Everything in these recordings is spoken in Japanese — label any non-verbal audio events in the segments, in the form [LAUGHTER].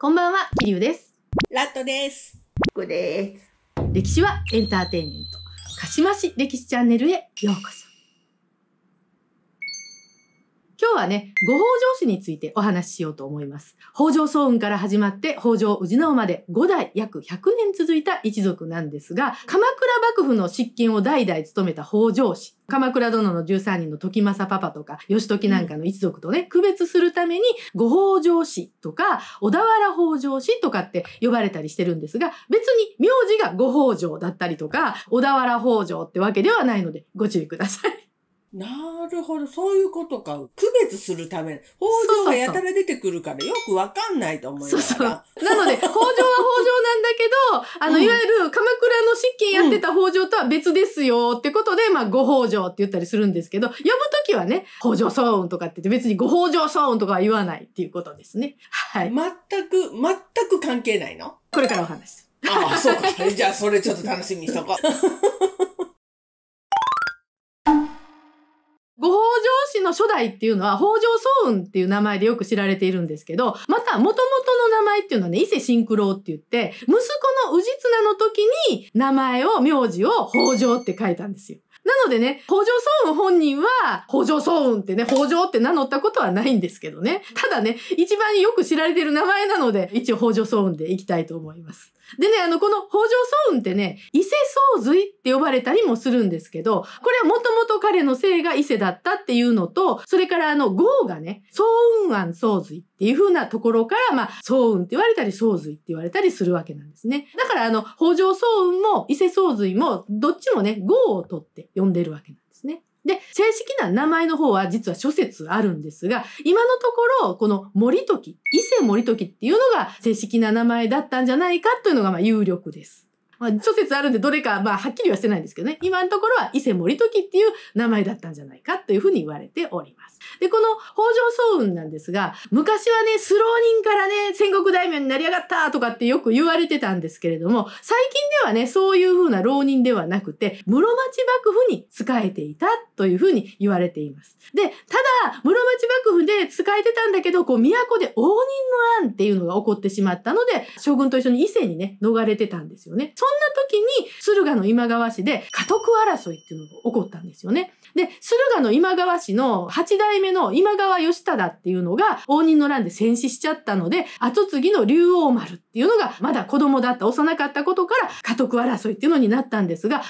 こんばんは、キリュウです。ラットです。ここです歴史はエンターテインメント。かしまし歴史チャンネルへようこそ。今日はね、ご法上氏についてお話ししようと思います。北条早雲から始まって北条氏直まで5代約100年続いた一族なんですが、鎌倉幕府の執権を代々務めた北条氏。鎌倉殿の13人の時政パパとか、義時なんかの一族とね、区別するために、ご法上氏とか、小田原北条氏とかって呼ばれたりしてるんですが、別に名字がご法上だったりとか、小田原北条ってわけではないので、ご注意ください。なるほど。そういうことか。区別するため。北条がやたら出てくるからよくわかんないと思いますそうなので、北条は北条なんだけど、[LAUGHS] あの、うん、いわゆる鎌倉の執権やってた北条とは別ですよってことで、うん、まあ、ご北条って言ったりするんですけど、呼ぶときはね、北条早雲とかって別にご北条早雲とかは言わないっていうことですね。はい。全く、全く関係ないのこれからお話ああ、そうか。じゃあ、それちょっと楽しみにしとこう。の初代っていうのは北条早雲っていう名前でよく知られているんですけど、また元々の名前っていうのはね、伊勢新九郎って言って、息子の氏綱の時に名前を、名字を北条って書いたんですよ。なのでね、北条早雲本人は、北条早雲ってね、北条って名乗ったことはないんですけどね。ただね、一番よく知られてる名前なので、一応北条早雲でいきたいと思います。でね、あの、この北条早雲ってね、伊勢宗髄って呼ばれたりもするんですけど、これはもともと彼の姓が伊勢だったっていうのと、それからあの、豪がね、早雲庵宗髄っていう風なところから、まあ、早雲って言われたり、宗髄って言われたりするわけなんですね。だからあの、北条早雲も伊勢宗髄も、どっちもね、豪を取って呼んでるわけなんです。で、正式な名前の方は実は諸説あるんですが、今のところ、この森時、伊勢森時っていうのが正式な名前だったんじゃないかというのがま有力です。まあ、諸説あるんでどれか、まあ、はっきりはしてないんですけどね、今のところは伊勢森時っていう名前だったんじゃないかというふうに言われております。で、この北条早雲なんですが、昔はね、スロー人からね、戦国大名になりやがったとかってよく言われてたんですけれども、最近ではね、そういうふうな浪人ではなくて、室町幕府に仕えていたというふうに言われています。で、ただ、室町幕府で仕えてたんだけど、こう、都で応仁の乱っていうのが起こってしまったので、将軍と一緒に伊勢にね、逃れてたんですよね。そんな時に、駿河の今川氏で家督争いっていうのが起こったんですよね。で、駿河の今川氏の八代目の今川義忠っていうのが応仁の乱で戦死しちゃったので、後継ぎの竜王丸っていうのがまだ子供だった、幼かったことから家督争いっていうのになったんですが、こ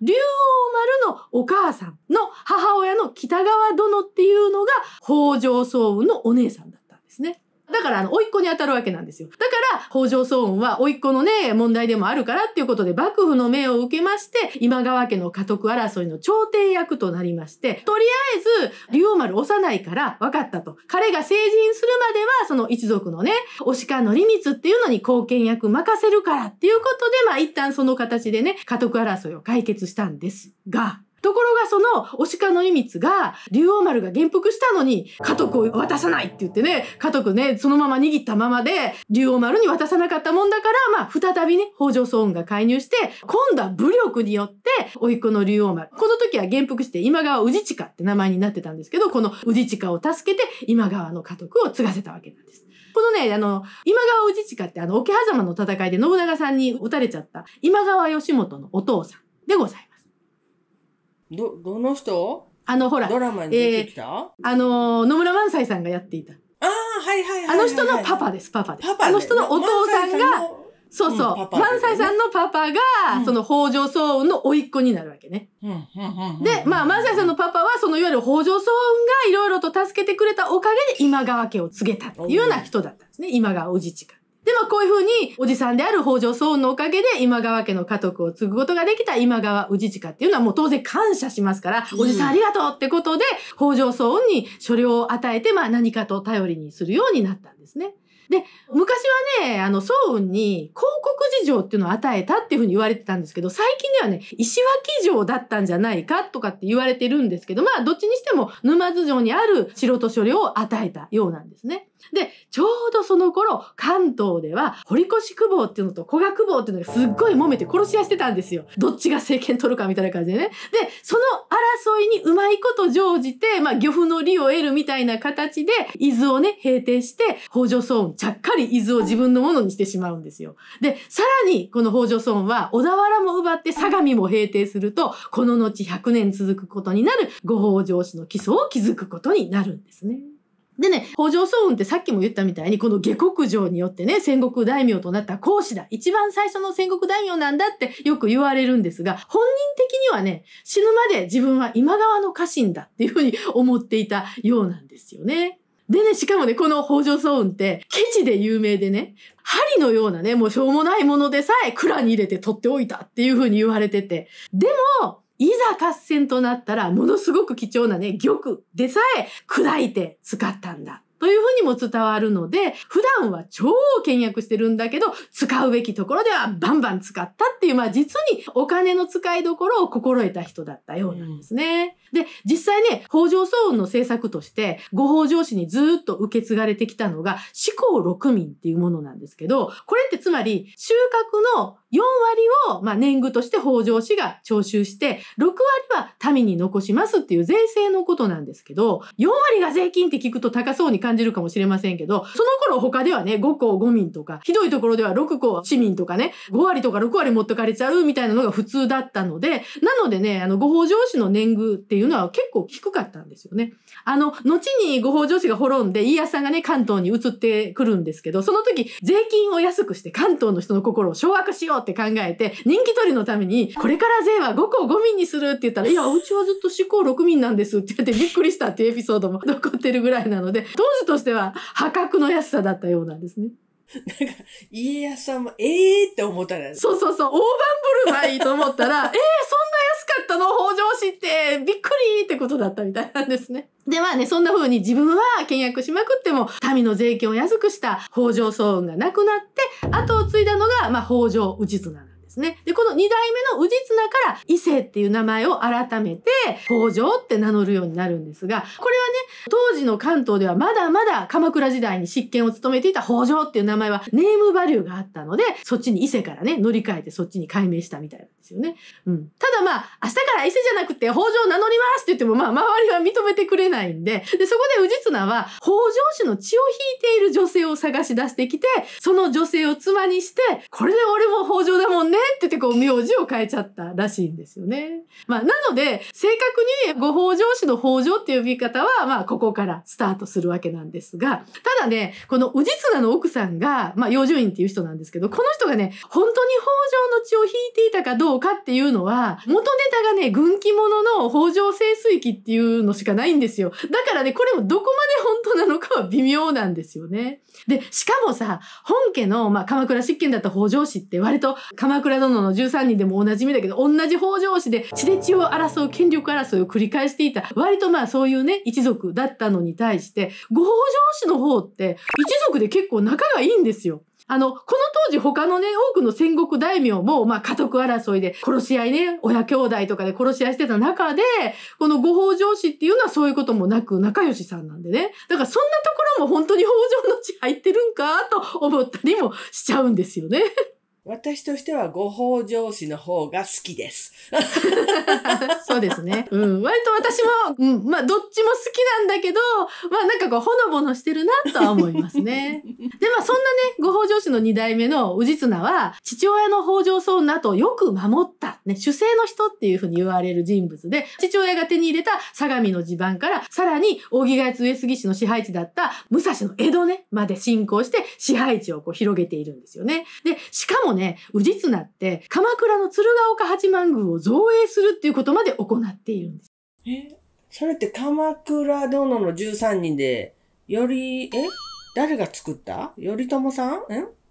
の竜王丸のお母さんの母親の北川殿っていうのが北条早雲のお姉さんだったんですね。だから、あの、甥っ子に当たるわけなんですよ。だから、北条早雲は、甥っ子のね、問題でもあるからっていうことで、幕府の命を受けまして、今川家の家督争いの調停役となりまして、とりあえず、竜王丸幼いから、分かったと。彼が成人するまでは、その一族のね、お鹿の利ツっていうのに貢献役任せるからっていうことで、まあ、一旦その形でね、家督争いを解決したんですが、ところがその、押鹿の意味が、竜王丸が元服したのに、家督を渡さないって言ってね、家督ね、そのまま握ったままで、竜王丸に渡さなかったもんだから、まあ、再びね、北条早雲が介入して、今度は武力によって、甥っ子の竜王丸。この時は元服して、今川氏親って名前になってたんですけど、この氏親を助けて、今川の家督を継がせたわけなんです。このね、あの、今川氏親ってあの、桶狭間の戦いで信長さんに撃たれちゃった、今川義元のお父さんでございます。ど、どの人あの、ほら。ドラマに出てきた、えー、あの、野村萬斎さんがやっていた。ああ、はい、はいはいはい。あの人のパパです、パパです。パパあの人のお父さんが、そうそう。萬、斎、さんのパパが、その北条早雲の甥っ子になるわけね。で、まあ、萬斎さんのパパは、そのいわゆる北条早雲がいろいろと助けてくれたおかげで今川家を告げたっていうような人だったんですね。今川氏か。で、もこういうふうに、おじさんである北条早雲のおかげで、今川家の家督を継ぐことができた今川氏近っていうのはもう当然感謝しますから、おじさんありがとうってことで、北条早雲に所領を与えて、まあ何かと頼りにするようになったんですね。で、昔はね、あの、早雲に広告事情っていうのを与えたっていうふうに言われてたんですけど、最近ではね、石脇城だったんじゃないかとかって言われてるんですけど、まあ、どっちにしても沼津城にある城と所領を与えたようなんですね。で、ちょうどその頃、関東では、堀越久保っていうのと古賀久保っていうのがすっごい揉めて殺し合いしてたんですよ。どっちが政権取るかみたいな感じでね。で、その争いにうまいこと乗じて、まあ、漁夫の利を得るみたいな形で、伊豆をね、平定して、北条早雲、ちゃっかり伊豆を自分のものにしてしまうんですよ。で、さらに、この北条村は、小田原も奪って相模も平定すると、この後100年続くことになる、ご北条氏の基礎を築くことになるんですね。でね、北条早雲ってさっきも言ったみたいに、この下国上によってね、戦国大名となった孔子だ。一番最初の戦国大名なんだってよく言われるんですが、本人的にはね、死ぬまで自分は今川の家臣だっていうふうに思っていたようなんですよね。でね、しかもね、この北条早雲って、ケチで有名でね、針のようなね、もうしょうもないものでさえ蔵に入れて取っておいたっていうふうに言われてて。でも、いざ合戦となったらものすごく貴重なね、玉でさえ砕いて使ったんだ。というふうにも伝わるので、普段は超倹約してるんだけど、使うべきところではバンバン使ったっていう、まあ実にお金の使いどころを心得た人だったようなんですね。で、実際ね、北条早雲の政策として、ご北条氏にずっと受け継がれてきたのが、四公六民っていうものなんですけど、これってつまり、収穫の4割を、まあ、年貢として北条氏が徴収して、6割は民に残しますっていう税制のことなんですけど、4割が税金って聞くと高そうに感じるかもしれませんけど、その頃他ではね、5校5民とか、ひどいところでは6校市民とかね、5割とか6割持ってかれちゃうみたいなのが普通だったので、なのでね、あの、ご北条氏の年貢っていういうのは結構低かったんですよね。あの、後にご法上司が滅んで、家康さんがね、関東に移ってくるんですけど、その時、税金を安くして関東の人の心を掌握しようって考えて、人気取りのために、これから税は5個5民にするって言ったら、いや、うちはずっと4項6民なんですって言ってびっくりしたっていうエピソードも残ってるぐらいなので、当時としては破格の安さだったようなんですね。なんか、家康さんも、ええー、って思ったら、そうそうそう、大盤振る舞いと思ったら、え [LAUGHS] えー、そんな安かったの北条氏って、びっくりってことだったみたいなんですね。で、まあね、そんな風に自分は倹約しまくっても、民の税金を安くした北条早雲がなくなって、後を継いだのが、まあ、北条氏綱。ですね。で、この二代目の氏綱から伊勢っていう名前を改めて、北条って名乗るようになるんですが、これはね、当時の関東ではまだまだ鎌倉時代に執権を務めていた北条っていう名前はネームバリューがあったので、そっちに伊勢からね、乗り換えてそっちに改名したみたいなんですよね。うん。ただまあ、明日から伊勢じゃなくて北条名乗りますって言っても、まあ、周りは認めてくれないんで、で、そこで氏綱は北条氏の血を引いている女性を探し出してきて、その女性を妻にして、これで俺も北条だもんねって言ってこう名字を変えちゃったらしいんですよね。まあ、なので正確にご法条氏の北条っていう呼び方はまあここからスタートするわけなんですがただねこの氏綱の奥さんが、まあ、養生院っていう人なんですけどこの人がね本当に北条の血を引いていたかどうかっていうのは元ネタがね軍記物の北条清水記っていうのしかないんですよ。だからねこれもどこまで本当なのかは微妙なんですよね。でしかもさ本家の、まあ、鎌倉執権だった北条氏って割と鎌倉倉殿の13人でもおなじみだけど、同じ北条氏で血で血を争う権力争いを繰り返していた、割とまあそういうね、一族だったのに対して、ご北条氏の方って一族で結構仲がいいんですよ。あの、この当時他のね、多くの戦国大名も、まあ、家督争いで殺し合いね、親兄弟とかで殺し合いしてた中で、このご法上氏っていうのはそういうこともなく仲良しさんなんでね。だからそんなところも本当に法上の血入ってるんかと思ったりもしちゃうんですよね。私としてはご法上司の方が好きです。[LAUGHS] そうですね。うん。割と私も、うん、まあ、どっちも好きなんだけど、まあ、なんかこう、ほのぼのしてるなとは思いますね。[LAUGHS] で、まあ、そんなね、ご法上司の二代目の氏綱は、父親の北条そんなとよく守った、ね、主政の人っていうふうに言われる人物で、父親が手に入れた相模の地盤から、さらに、大木ヶ谷上杉市の支配地だった武蔵の江戸ね、まで進行して、支配地をこう広げているんですよね。で、しかもね、氏綱って鎌倉の鶴岡八幡宮を造営するっていうことまで行っているんです。えそれって鎌倉殿の13人で、より、え誰が作った頼朝さんん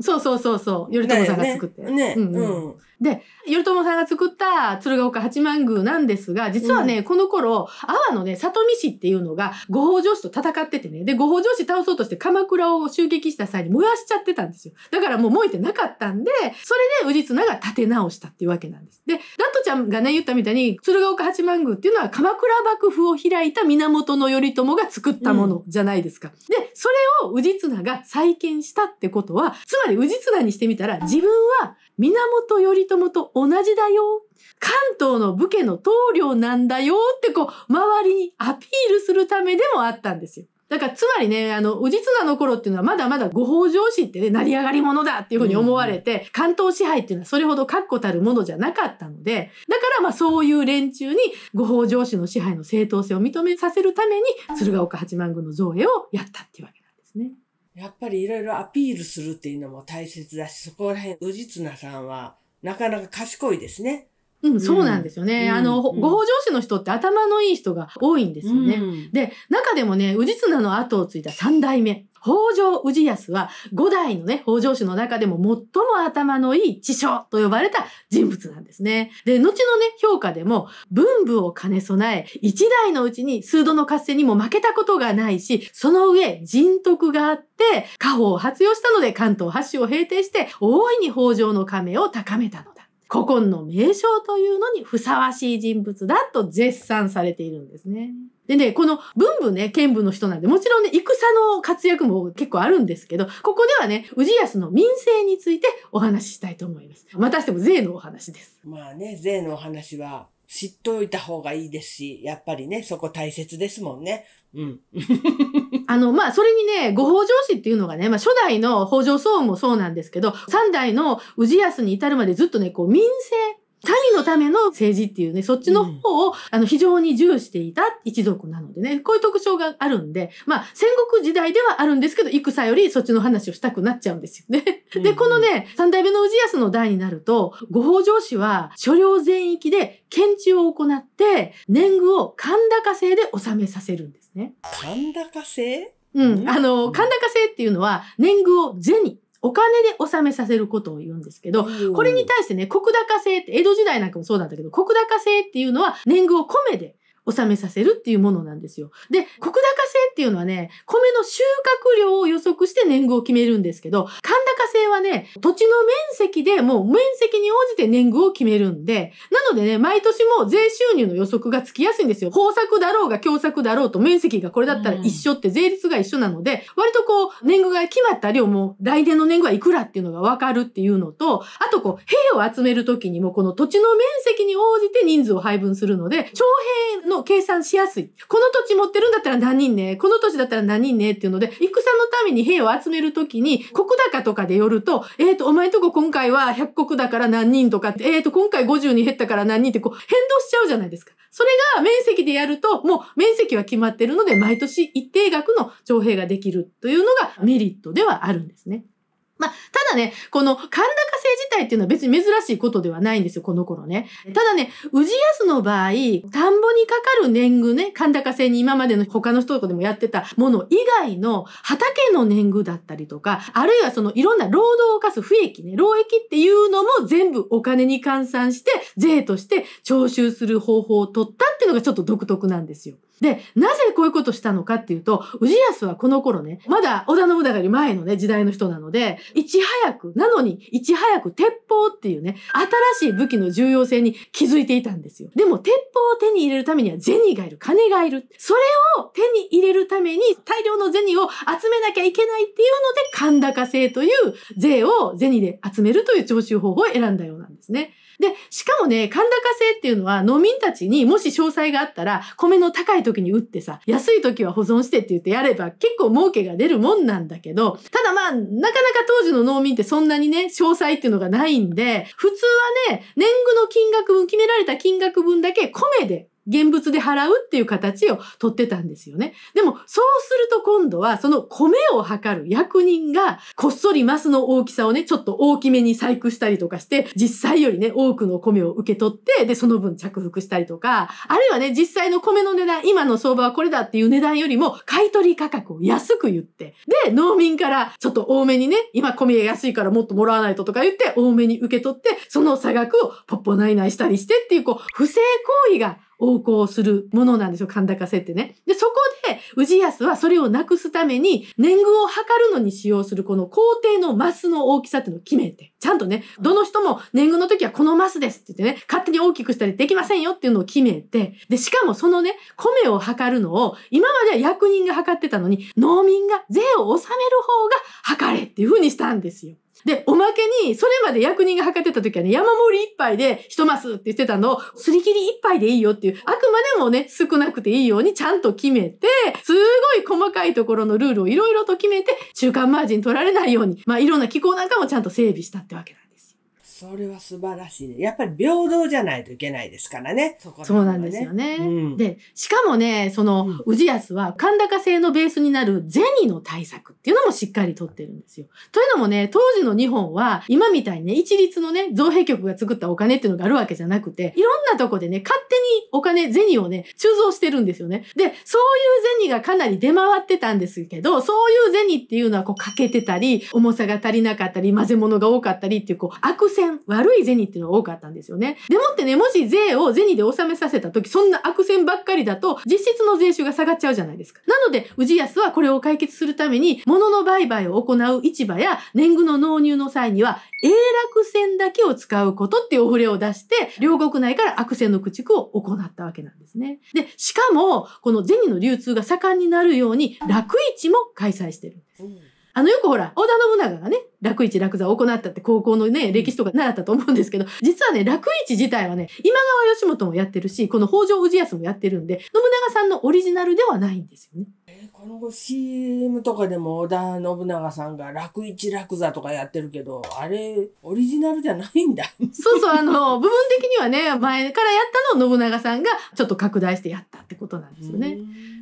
そうそうそうそう。頼朝さんが作って。ね。ねうんうんうん、で、頼朝さんが作った鶴岡八幡宮なんですが、実はね、うん、この頃、阿波のね、里見市っていうのが、五法上氏と戦っててね、で、五法上氏倒そうとして鎌倉を襲撃した際に燃やしちゃってたんですよ。だからもう燃えてなかったんで、それで氏綱が立て直したっていうわけなんです。で、ダトちゃんがね、言ったみたいに、鶴岡八幡宮っていうのは鎌倉幕府を開いた源頼朝が作ったものじゃないですか。うん、で、それを氏綱が再建したってことは、つまり、宇治綱にしてみたら、自分は源頼朝と同じだよ。関東の武家の棟梁なんだよってこう、周りにアピールするためでもあったんですよ。だから、つまりね、あの、宇治綱の頃っていうのはまだまだご法上師ってね、成り上がり者だっていうふうに思われて、関東支配っていうのはそれほど確固たるものじゃなかったので、だからまあそういう連中にご法上師の支配の正当性を認めさせるために、鶴岡八幡宮の造営をやったっていうわけなんですね。やっぱりいろいろアピールするっていうのも大切だし、そこら辺、宇治綱さんはなかなか賢いですね。うん、そうなんですよね。うん、あの、うん、ご法上司の人って頭のいい人が多いんですよね。うん、で、中でもね、宇治綱の後を継いだ三代目。北条氏康は五代のね、北条氏の中でも最も頭のいい知書と呼ばれた人物なんですね。で、後のね、評価でも、文武を兼ね備え、一代のうちに数度の合戦にも負けたことがないし、その上、人徳があって、家宝を発揚したので関東八州を平定して、大いに北条の亀を高めたのだ。古今の名称というのにふさわしい人物だと絶賛されているんですね。でね、この文武ね、剣武の人なんで、もちろんね、戦の活躍も結構あるんですけど、ここではね、氏康の民生についてお話ししたいと思います。またしても税のお話です。まあね、税のお話は知っておいた方がいいですし、やっぱりね、そこ大切ですもんね。うん。[LAUGHS] あの、まあ、それにね、ご法上氏っていうのがね、まあ、初代の北条総務もそうなんですけど、三代の氏康に至るまでずっとね、こう、民生民のための政治っていうね、そっちの方を、うん、あの、非常に重視していた一族なのでね、こういう特徴があるんで、まあ、戦国時代ではあるんですけど、戦よりそっちの話をしたくなっちゃうんですよね。で、このね、三代目の氏康の代になると、五法上氏は、所領全域で検知を行って、年貢を神高制で納めさせるんですね。神高制うん、あの、神高制っていうのは、年貢を銭、お金で納めさせることを言うんですけど、これに対してね、国高制って、江戸時代なんかもそうなんだけど、国高制っていうのは年貢を米で納めさせるっていうものなんですよ。で、国高制っていうのはね、米の収穫量を予測して年貢を決めるんですけど、神高制はね、土地の面積でもう面積に応じて年貢を決めるんで、なのでね、毎年も税収入の予測がつきやすいんですよ。豊作だろうが共作だろうと面積がこれだったら一緒って税率が一緒なので、割とこう、年貢が決まった量も来年の年貢はいくらっていうのがわかるっていうのと、あとこう、兵を集めるときにもこの土地の面積に応じて人数を配分するので、徴兵のの計算しやすい。この土地持ってるんだったら何人ね、この土地だったら何人ねっていうので、戦のために兵を集めるときに、国高とかでよると、えっ、ー、と、お前んとこ今回は100国だから何人とかって、えっ、ー、と、今回50人減ったから何人ってこう、変動しちゃうじゃないですか。それが面積でやると、もう面積は決まってるので、毎年一定額の徴兵ができるというのがメリットではあるんですね。まあ、ただね、この神高性自体っていうのは別に珍しいことではないんですよ、この頃ね。ただね、氏康の場合、田んぼにかかる年貢ね、神高性に今までの他の人とかでもやってたもの以外の畑の年貢だったりとか、あるいはそのいろんな労働を課す不益ね、労役っていうのも全部お金に換算して、税として徴収する方法を取ったっていうのがちょっと独特なんですよ。で、なぜこういうことしたのかっていうと、氏康はこの頃ね、まだ織田信長より前のね、時代の人なので、いち早く、なのに、いち早く鉄砲っていうね、新しい武器の重要性に気づいていたんですよ。でも、鉄砲を手に入れるためには銭がいる、金がいる。それを手にるために大量の銭を集めなきゃいけないっていうので、神高制という税を銭で集めるという徴収方法を選んだようなんですね。で、しかもね、神高制っていうのは農民たちにもし詳細があったら、米の高い時に売ってさ、安い時は保存してって言ってやれば結構儲けが出るもんなんだけど、ただまあ、なかなか当時の農民ってそんなにね、詳細っていうのがないんで、普通はね、年貢の金額分、決められた金額分だけ米で現物で払うっていう形をとってたんですよね。でも、そうすると今度は、その米を測る役人が、こっそりマスの大きさをね、ちょっと大きめに細工したりとかして、実際よりね、多くの米を受け取って、で、その分着服したりとか、あるいはね、実際の米の値段、今の相場はこれだっていう値段よりも、買取価格を安く言って、で、農民からちょっと多めにね、今米安いからもっともらわないととか言って、多めに受け取って、その差額をポッポないないしたりしてっていう、こう、不正行為が横行するものなんですよ、神高稼ってね。で、そこで、氏康はそれをなくすために、年貢を測るのに使用するこの皇帝のマスの大きさっていうのを決めて、ちゃんとね、どの人も年貢の時はこのマスですって言ってね、勝手に大きくしたりできませんよっていうのを決めて、で、しかもそのね、米を測るのを、今までは役人が測ってたのに、農民が税を納める方が測れっていう風にしたんですよ。で、おまけに、それまで役人が測ってた時はね、山盛り一杯で一マスって言ってたのを、すり切り一杯でいいよっていう、あくまでもね、少なくていいようにちゃんと決めて、すごい細かいところのルールをいろいろと決めて、中間マージン取られないように、まあいろんな機構なんかもちゃんと整備したってわけだ。それは素晴らしいね。やっぱり平等じゃないといけないですからね。そ、ね、うなんですよね。うん、で、しかもね、その、氏、う、康、は、甲高制のベースになる銭の対策っていうのもしっかりとってるんですよ。というのもね、当時の日本は、今みたいにね、一律のね、造幣局が作ったお金っていうのがあるわけじゃなくて、いろんなとこでね、勝手にお金、銭をね、鋳造してるんですよね。で、そういう銭がかなり出回ってたんですけど、そういう銭っていうのは、こう、欠けてたり、重さが足りなかったり、混ぜ物が多かったりっていう、こう、悪戦悪い銭っていうのが多かったんですよね。でもってね、もし税を銭で納めさせた時、そんな悪戦ばっかりだと、実質の税収が下がっちゃうじゃないですか。なので、氏康はこれを解決するために、物の売買を行う市場や、年貢の納入の際には、永楽船だけを使うことっていうお触れを出して、両国内から悪戦の駆逐を行ったわけなんですね。で、しかも、この銭の流通が盛んになるように、楽市も開催してるんです。うんあのよくほら、織田信長がね、楽市楽座を行ったって高校のね、歴史とか習ったと思うんですけど、実はね、楽市自体はね、今川義元もやってるし、この北条氏康もやってるんで、信長さんのオリジナルではないんですよね。この後 CM とかでも織田信長さんが楽一楽座とかやってるけど、あれ、オリジナルじゃないんだ。そうそう、あの、部分的にはね、[LAUGHS] 前からやったのを信長さんがちょっと拡大してやったってことなんですよね。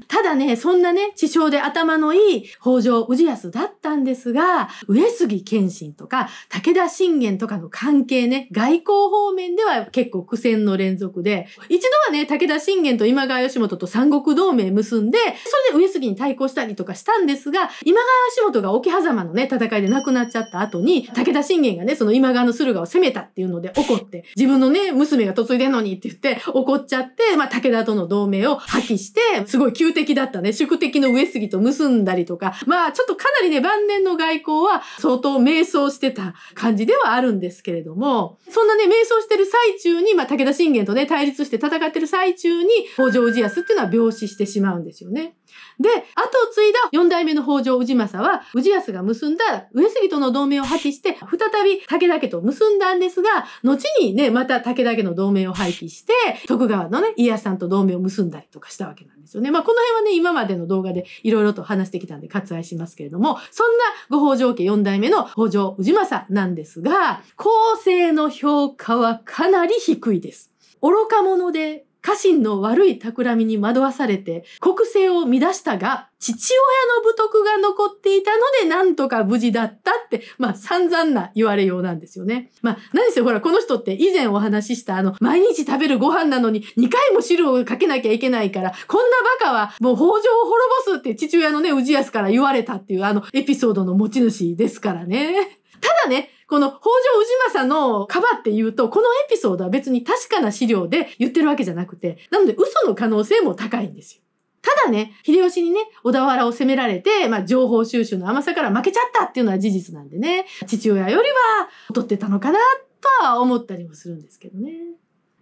ただね、そんなね、師匠で頭のいい北条氏康だったんですが、上杉謙信とか武田信玄とかの関係ね、外交方面では結構苦戦の連続で、一度はね、武田信玄と今川義元と三国同盟結んで、それで上杉に対抗したりとかしたんですが、今川足元が桶狭間のね、戦いで亡くなっちゃった後に、武田信玄がね、その今川の駿河を攻めたっていうので怒って、自分のね、娘が嫁いでんのにって言って怒っちゃって、まあ、武田との同盟を破棄して、すごい旧敵だったね、宿敵の上杉と結んだりとか、まあ、ちょっとかなりね、晩年の外交は相当迷走してた感じではあるんですけれども、そんなね、迷走してる最中に、まあ、武田信玄とね、対立して戦ってる最中に、北条氏康っていうのは病死してしまうんですよね。で、後を継いだ4代目の北条氏政は、氏康が結んだ上杉との同盟を破棄して、再び武田家と結んだんですが、後にね、また武田家の同盟を廃棄して、徳川のね、家康さんと同盟を結んだりとかしたわけなんですよね。まあ、この辺はね、今までの動画でいろいろと話してきたんで割愛しますけれども、そんなご北条家4代目の北条氏政なんですが、後世の評価はかなり低いです。愚か者で家臣の悪い企みに惑わされて国政を乱したが、父親の不徳が残っていたので、なんとか無事だったって、まあ散々な言われようなんですよね。まあ何せほら、この人って以前お話ししたあの、毎日食べるご飯なのに2回も汁をかけなきゃいけないから、こんなバカはもう北条を滅ぼすって父親のね、氏康から言われたっていうあのエピソードの持ち主ですからね。ただね、この北条氏政のカバっていうと、このエピソードは別に確かな資料で言ってるわけじゃなくて、なので嘘の可能性も高いんですよ。ただね、秀吉にね、小田原を攻められて、まあ、情報収集の甘さから負けちゃったっていうのは事実なんでね、父親よりは劣ってたのかなとは思ったりもするんですけどね。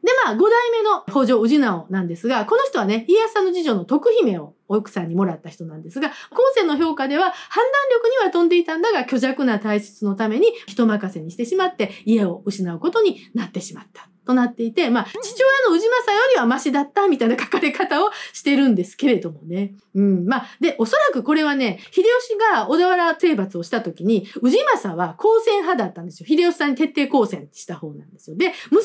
で、まあ、五代目の北条氏直なんですが、この人はね、家康さんの次女の徳姫を奥さんにもらった人なんですが、後世の評価では判断力には飛んでいたんだが、虚弱な体質のために人任せにしてしまって、家を失うことになってしまった。となっていて、まあ、父親の氏政よりはマシだったみたいな書かれ方をしてるんですけれどもね。うん。まあ、で、おそらくこれはね、秀吉が小田原征伐をした時に、氏政は公選派だったんですよ。秀吉さんに徹底抗戦した方なんですよ。で、息子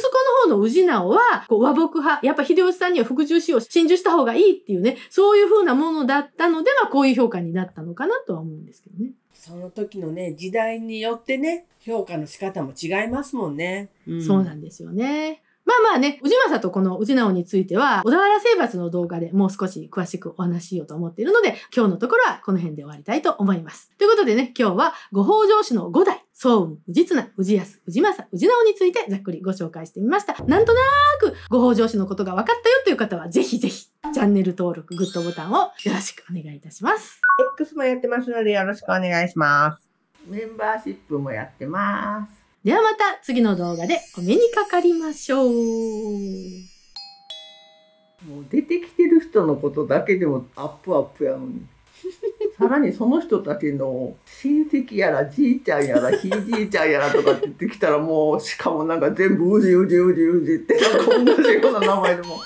の方の氏直は、こう和睦派、やっぱ秀吉さんには服従しよう、心中した方がいいっていうね、そういう風なものだったのでは、こういう評価になったのかなとは思うんですけどね。その時のね時代によってね評価の仕方も違いますもんね、うん、そうなんですよねまあまあね、宇治政とこの宇治直については、小田原征伐の動画でもう少し詳しくお話ししようと思っているので、今日のところはこの辺で終わりたいと思います。ということでね、今日はご法上氏の5代、総務、氏綱、氏康、氏政、氏直についてざっくりご紹介してみました。なんとなくご北上氏のことが分かったよという方は、ぜひぜひ、チャンネル登録、グッドボタンをよろしくお願いいたします。X もやってますので、よろしくお願いします。メンバーシップもやってます。ではまた次の動画でお目にかかりましょう。もう出てきてる人のことだけでもアップアップやのに。さらにその人たちの親戚やらじいちゃんやらひいじいちゃんやらとかって言ってきたらもうしかもなんか全部うじうじうじうじってこんなような名前でも。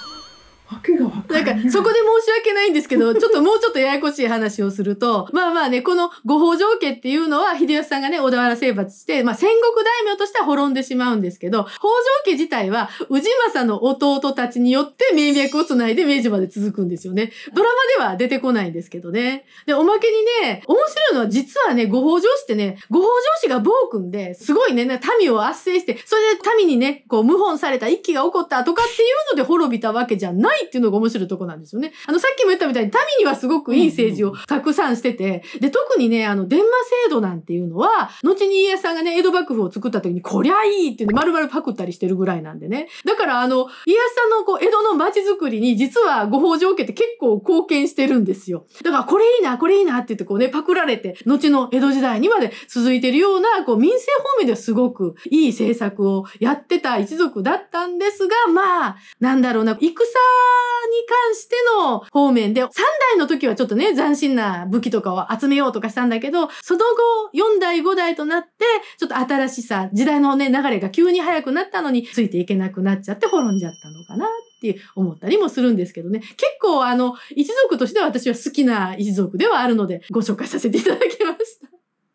わけがわかんない。なんか、そこで申し訳ないんですけど、[LAUGHS] ちょっともうちょっとややこしい話をすると、まあまあね、このご法上家っていうのは、秀吉さんがね、小田原征伐して、まあ戦国大名としては滅んでしまうんですけど、北条家自体は、宇治政の弟たちによって名脈をつないで明治まで続くんですよね。ドラマでは出てこないんですけどね。で、おまけにね、面白いのは実はね、ご法上師ってね、ご法上師が暴君で、すごいね、民を圧政して、それで民にね、こう、謀反された一揆が起こったとかっていうので滅びたわけじゃないないっていうのが面白いとこなんですよね。あの、さっきも言ったみたいに、民にはすごくいい政治をたくさんしてて、で、特にね、あの、電話制度なんていうのは、後に家康さんがね、江戸幕府を作った時に、こりゃいいっていうね、丸々パクったりしてるぐらいなんでね。だから、あの、家康さんのこう、江戸の街づくりに、実はご北を家って結構貢献してるんですよ。だから、これいいな、これいいなって言ってこうね、パクられて、後の江戸時代にまで続いてるような、こう、民生方面ではすごくいい政策をやってた一族だったんですが、まあ、なんだろうな、戦に関しての方面で、3代の時はちょっとね、斬新な武器とかを集めようとかしたんだけど、その後、4代、5代となって、ちょっと新しさ、時代のね、流れが急に速くなったのに、ついていけなくなっちゃって滅んじゃったのかなって思ったりもするんですけどね。結構、あの、一族としては私は好きな一族ではあるので、ご紹介させていただきました。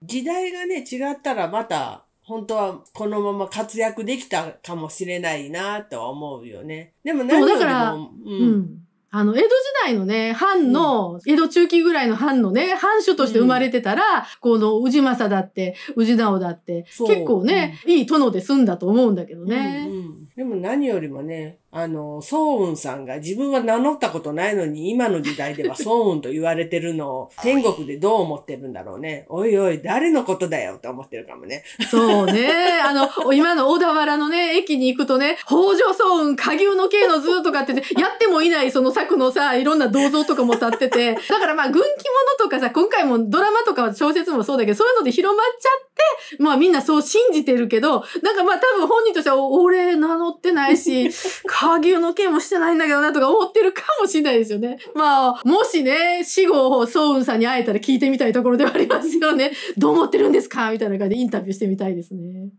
時代がね、違ったらまた本当はこのまま活躍できたかもしれないなとは思うよね。でも何よりも、だからうん、うん、あの、江戸時代のね、藩の、うん、江戸中期ぐらいの藩のね、藩主として生まれてたら、うん、この氏政だって、宇治直だって、結構ね、いい殿で済んだと思うんだけどね。うんうんでも何よりもね、あの、ソ雲さんが自分は名乗ったことないのに、今の時代ではソ雲と言われてるのを、天国でどう思ってるんだろうね。おいおい、誰のことだよって思ってるかもね。そうね。あの、今の小田原のね、駅に行くとね、北条ソ雲、下牛の刑の図とかってね、やってもいないその作のさ、いろんな銅像とかも立ってて、だからまあ、軍記物とかさ、今回もドラマとか小説もそうだけど、そういうので広まっちゃって、まあみんなそう信じてるけど、なんかまあ多分本人としては、俺名乗乗ってないし、カー牛の件もしてないんだけどなとか思ってるかもしれないですよね。まあ、もしね、死後、ソウンさんに会えたら聞いてみたいところではありますよね。どう思ってるんですかみたいな感じでインタビューしてみたいですね。